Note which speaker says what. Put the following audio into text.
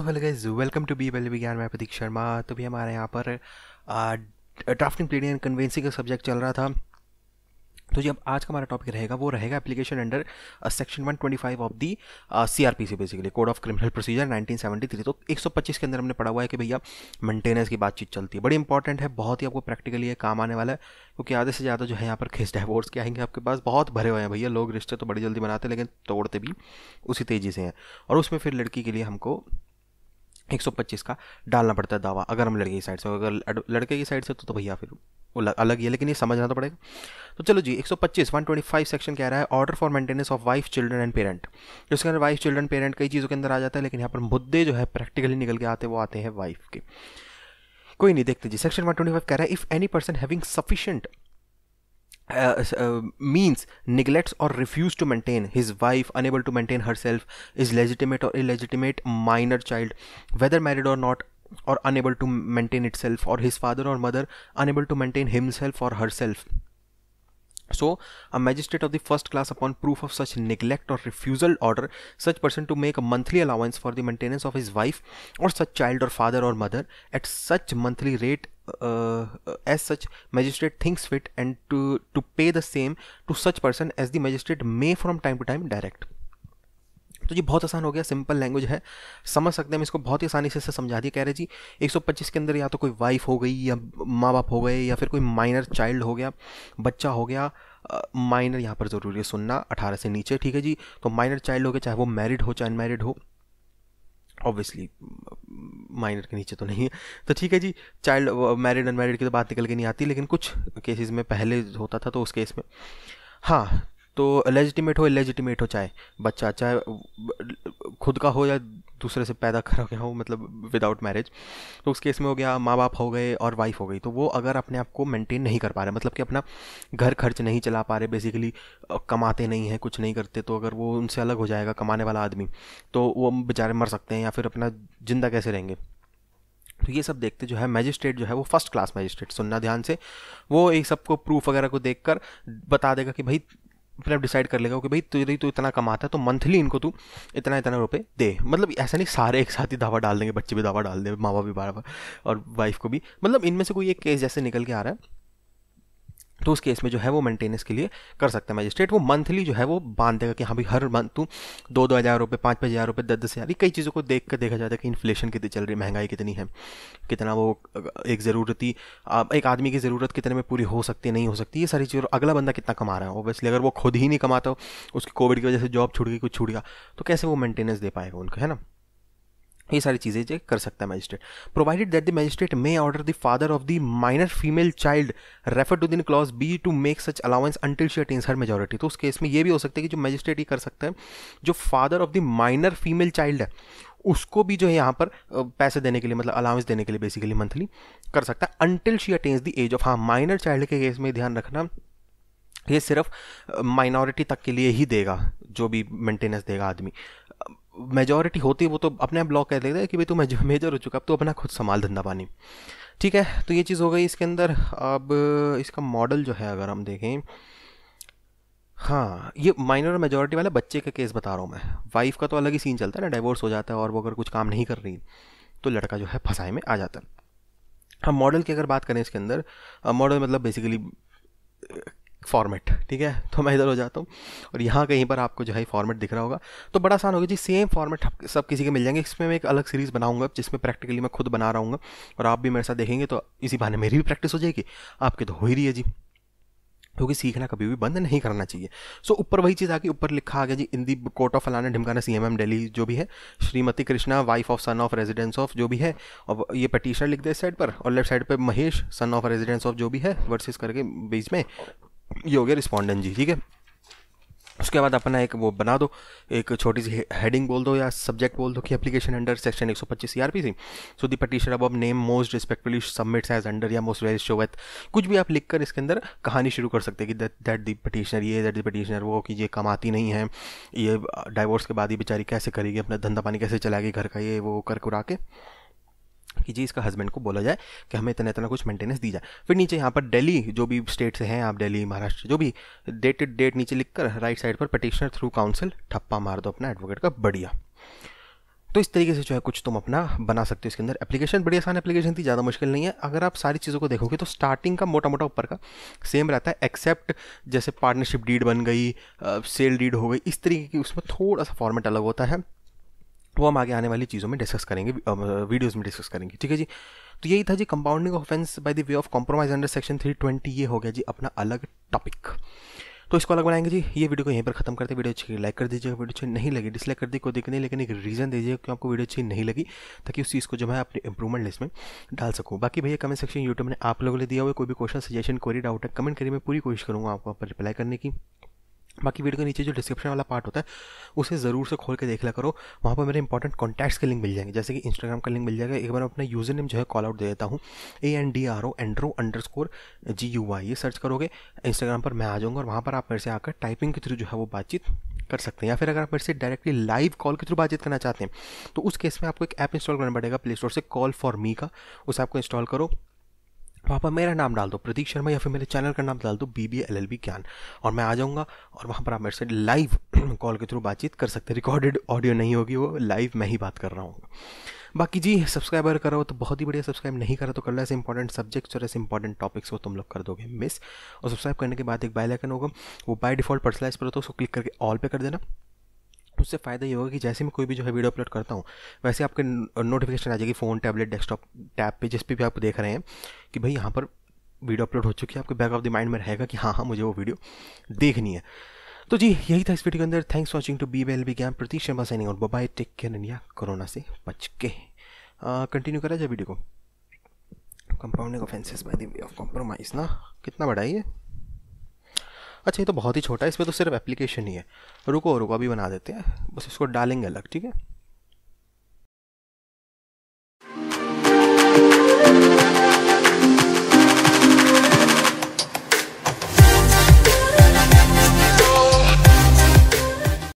Speaker 1: so hello guys welcome to बी बल विज्ञान मैं प्रतीक शर्मा तो भी हमारे यहाँ पर ड्राफ्टिंग प्लेडिंग एंड कन्वेंसिंग का सब्जेक्ट चल रहा था तो जब आज का हमारा टॉपिक रहेगा वो रहेगा application under section 125 of the CrPC basically code of criminal procedure 1973 तो 125 के अंदर हमने पढ़ा हुआ है कि भैया मेंटेनेंस की बातचीत चलती है बड़ी इंपॉर्टेंट है बहुत ही आपको प्रैक्टिकली ये काम आने वाला है क्योंकि आधे से ज़्यादा जो है यहाँ पर खेस डाइवोर्स के आएंगे आपके पास बहुत भरे हुए हैं भैया लोग रिश्ते तो बड़ी जल्दी बनाते हैं लेकिन तोड़ते भी उसी तेज़ी से हैं और उसमें फिर लड़की के लिए हमको 125 का डालना पड़ता है दावा अगर हम लड़के की साइड से अगर लड़के की साइड से तो, तो भैया फिर वो अलग ही है लेकिन ये समझना तो पड़ेगा तो चलो जी 125 125 सेक्शन कह रहा है order for maintenance of wife children and parent इसके अंदर वाइफ चिल्ड्रन पेरेंट कई चीज़ों के अंदर आ जाता है लेकिन यहाँ पर मुद्दे जो है प्रैक्टिकली निकल के आते हैं वो आते हैं वाइफ के कोई नहीं देखते जी सेक्शन 125 कह रहा है if any person having sufficient uh, uh, means neglects or refuses to maintain his wife unable to maintain herself is legitimate or illegitimate minor child whether married or not or unable to maintain itself or his father or mother unable to maintain himself or herself so a magistrate of the first class upon proof of such neglect or refusal order such person to make a monthly allowance for the maintenance of his wife or such child or father or mother at such monthly rate uh, uh as such magistrate thinks fit and to to pay the same to such person as the magistrate may from time to time direct तो जी बहुत आसान हो गया simple language है समझ सकते हैं हम इसको बहुत ही आसानी से समझा दिया कह रहे जी 125 के अंदर या तो कोई वाइफ हो गई या माँ बाप हो गए या फिर कोई माइनर चाइल्ड हो गया बच्चा हो गया माइनर यहाँ पर ज़रूरी है सुनना अठारह से नीचे ठीक है जी तो माइनर चाइल्ड हो गया चाहे वो मैरिड हो चाहे अनमैरिड हो ऑब्वियसली माइनर के नीचे तो नहीं है तो ठीक है जी चाइल्ड मैरिड अनमैरिड की तो बात निकल के नहीं आती लेकिन कुछ केसेस में पहले होता था तो उस केस में हाँ तो लेजिटिमेट हो इलेजिटिमेट हो चाहे बच्चा चाहे खुद का हो या दूसरे से पैदा करा गया हो मतलब विदाउट मैरिज तो उस केस में हो गया माँ बाप हो गए और वाइफ हो गई तो वो अगर अपने आप को मेंटेन नहीं कर पा रहे मतलब कि अपना घर खर्च नहीं चला पा रहे बेसिकली कमाते नहीं हैं कुछ नहीं करते तो अगर वो उनसे अलग हो जाएगा कमाने वाला आदमी तो वो बेचारे मर सकते हैं या फिर अपना जिंदा कैसे रहेंगे तो ये सब देखते जो है मजिस्ट्रेट जो है वो फर्स्ट क्लास मजिस्ट्रेट सुनना ध्यान से वो एक सबको प्रूफ वगैरह को देख कर बता देगा कि भाई अपने आप डिसाइड कर लेगा कि भाई तुझे तो इतना कमाता है तो मंथली इनको तू इतना इतना रुपये दे मतलब ऐसा नहीं सारे एक साथ ही दावा डाल देंगे बच्चे भी दावा डाल दें माँ बाप भी बार और वाइफ को भी मतलब इनमें से कोई एक केस जैसे निकल के आ रहा है तो उस केस में जो है वो मेंटेनेंस के लिए कर सकता है मजिस्ट्रेट वो मंथली जो है वो बांध देगा कि हाँ भाई हर मंथ तू दो दो हज़ार रुपये पाँच पाँच हज़ार रुपये दस दस हज़ार कई चीज़ों को देख कर देखा जाता है कि इन्फ्लेशन कितनी चल रही है महंगाई कितनी है कितना वो एक ज़रूरती एक आदमी की ज़रूरत कितने में पूरी हो सकती है नहीं हो सकती ये सारी चीज़ अगला बंदा कितना कमा रहा है ओबियसली अगर वो खुद ही नहीं कमाता हो उसकी कोविड की वजह से जॉब छूट गई कुछ छूट गया तो कैसे वो मेंटेनेंस दे पाएगा उनको है ना ये सारी चीज़ें चेक कर सकता है magistrate provided that the magistrate may order the father of the minor female child refer to in clause B to make such allowance until she attains her majority तो उस केस में ये भी हो सकता है कि जो मजिस्ट्रेट ये कर सकता है जो father of the minor female child है उसको भी जो है यहाँ पर पैसे देने के लिए मतलब अलाउंस देने के लिए बेसिकली मंथली कर सकता है until she attains the age of हाँ माइनर चाइल्ड के केस में ध्यान रखना ये सिर्फ माइनॉरिटी तक के लिए ही देगा जो भी मेंटेनेंस देगा आदमी मेजोरिटी होती है वो तो अपने आप ब्लॉक कर देते हैं कि भाई तू मेजर हो चुका अब तो अपना खुद संभाल धंधा पानी ठीक है तो ये चीज़ हो गई इसके अंदर अब इसका मॉडल जो है अगर हम देखें हाँ ये माइनर और मेजोरिटी वाले बच्चे का केस बता रहा हूँ मैं वाइफ का तो अलग ही सीन चलता है ना डाइवोर्स हो जाता है और वो अगर कुछ काम नहीं कर रही तो लड़का जो है फंसाए में आ जाता है हम मॉडल की अगर बात करें इसके अंदर मॉडल मतलब बेसिकली फॉर्मेट ठीक है तो मैं इधर हो जाता हूँ और यहाँ कहीं पर आपको जो है फॉर्मेट दिख रहा होगा तो बड़ा आसान होगा जी सेम फॉर्मेट सब किसी के मिल जाएंगे इसमें मैं एक अलग सीरीज़ बनाऊंगा जिसमें प्रैक्टिकली मैं खुद बना रहा हूँ और आप भी मेरे साथ देखेंगे तो इसी बहाने मेरी भी प्रैक्टिस हो जाएगी आपकी तो हो ही रही है जी क्योंकि सीखना कभी भी बंद नहीं करना चाहिए सो ऊपर वही चीज़ आके ऊपर लिखा आ गया जी इन दी कोर्ट ऑफ फलाना ढिमकाना सी एम एम डेली जो भी है Shrimati Krishna wife of son of residence of जो भी है और ये पटिशनर लिख दे इस साइड पर और लेफ्ट साइड पर Mahesh son of residence of जो भी है वर्सेस करके बीच में ये हो गया रिस्पॉन्डेंट जी ठीक है उसके बाद अपना एक वो बना दो एक छोटी सी हेडिंग बोल दो या सब्जेक्ट बोल दो कि application under section 125 CrPC so the petition above name most respectfully submits as under या मोस्ट शो शोवत कुछ भी आप लिखकर इसके अंदर कहानी शुरू कर सकते हैं कि दैट दी पटिशनर ये दैट दी पटिशनर वो कि ये कमाती नहीं है ये डाइवोर्स के बाद ही बेचारी कैसे करेगी अपना धंधा पानी कैसे चलाएगी घर का ये वो कर कुरा के कि जी इसका हस्बैंड को बोला जाए कि हमें इतना इतना कुछ मेंटेनेंस दी जाए फिर नीचे यहाँ पर दिल्ली जो भी स्टेट से हैं आप दिल्ली महाराष्ट्र जो भी डेटेड डेट नीचे लिखकर राइट साइड पर पटिशनर थ्रू काउंसिल ठप्पा मार दो अपना एडवोकेट का बढ़िया तो इस तरीके से जो है कुछ तुम अपना बना सकते हो इसके अंदर एप्लीकेशन बड़ी आसान एप्लीकेशन थी ज़्यादा मुश्किल नहीं है अगर आप सारी चीज़ों को देखोगे तो स्टार्टिंग का मोटा मोटा ऊपर का सेम रहता है एक्सेप्ट जैसे पार्टनरशिप डीड बन गई सेल डीड हो गई इस तरीके की उसमें थोड़ा सा फॉर्मेट अलग होता है वो तो हम आगे आने वाली चीज़ों में डिस्कस करेंगे वीडियोज़ में डिस्कस करेंगे ठीक है जी तो यही था जी compounding offence by the way of compromise under section three twenty ये हो गया जी अपना अलग टॉपिक तो इसको अलग बनाएंगे जी ये वीडियो को यहीं पर खत्म करते हैं वीडियो अच्छी लाइक कर दीजिएगा वीडियो अच्छी नहीं लगी डिसलाइक कर दी कोई दिक्कत नहीं लेकिन एक रीज़न दीजिए कि आपको वीडियो अच्छी नहीं लगी ताकि उस चीज़ को जो है अपने इंप्रूवमेंट लिस्ट में डाल सकूँ बाकी भैया कमेंट सेक्शन यूट्यूब ने आप लोगों ने दिया हुआ कोई भी क्वेश्चन सजेशन कोई डाउट है कमेंट करिए मैं पूरी कोशिश करूँगा आपको आप रिप्लाई करने की बाकी वीडियो के नीचे जो डिस्क्रिप्शन वाला पार्ट होता है उसे ज़रूर से खोल के देख लिया करो वहाँ पर मेरे इंपॉर्टेंट कॉन्टैक्ट्स के लिंक मिल जाएंगे जैसे कि इंस्टाग्राम का लिंक मिल जाएगा एक बार अपना यूज़र नेम जो है कॉल आउट दे देता हूँ A N D R O andro underscore G U Y ये सर्च करोगे इंस्टाग्राम पर मैं आ जाऊँगा और वहाँ पर आप मेरे से आकर टाइपिंग के थ्रू जो है वो बातचीत कर सकते हैं या फिर अगर आप मेरे से डायरेक्टली लाइव कॉल के थ्रू बातचीत करना चाहते हैं तो उस केस में आपको एक ऐप इंस्टॉल करना पड़ेगा प्ले स्टोर से कॉल फॉर मी का उस ऐप को इंस्टॉल करो वहाँ पर मेरा नाम डाल दो प्रतीक शर्मा या फिर मेरे चैनल का नाम डाल दो B B L L B Gyan और मैं आ जाऊँगा और वहाँ पर आप मेरे से लाइव कॉल के थ्रू बातचीत कर सकते हैं रिकॉर्डेड ऑडियो नहीं होगी वो लाइव मैं ही बात कर रहा हूँ बाकी जी सब्सक्राइबर करो तो बहुत ही बढ़िया सब्सक्राइब नहीं करा तो कर लो ऐसे इंपॉर्टेंट सब्जेक्ट्स और ऐसे इंपॉर्टेंट टॉपिक्स वो तुम लोग कर दोगे मिस और सब्सक्राइब करने के बाद एक बाय लाइकन होगा वो बाय डिफॉल्ट पर्सलाइज पर होता है उसको क्लिक करके ऑल पे कर देना उससे फ़ायदा ये होगा कि जैसे मैं कोई भी जो है वीडियो अपलोड करता हूँ वैसे आपके नोटिफिकेशन आ जाएगी फ़ोन टैबलेट डेस्कटॉप टैब पे जिस पे भी आप देख रहे हैं कि भाई यहाँ पर वीडियो अपलोड हो चुकी है आपके बैक ऑफ द माइंड में रहेगा कि हाँ हाँ मुझे वो वीडियो देखनी है तो जी यही था इस वीडियो के अंदर thanks watching to be well be गैम प्रतीक शर्मा साइनिंग और bye take care India corona से बच के कंटिन्यू करा जाए वीडियो को compounding offences by the way of compromise ना कितना बड़ा है ये अच्छा ये तो बहुत ही छोटा है इसमें तो सिर्फ एप्लीकेशन ही है रुको रुको अभी बना देते हैं बस इसको डालेंगे अलग ठीक है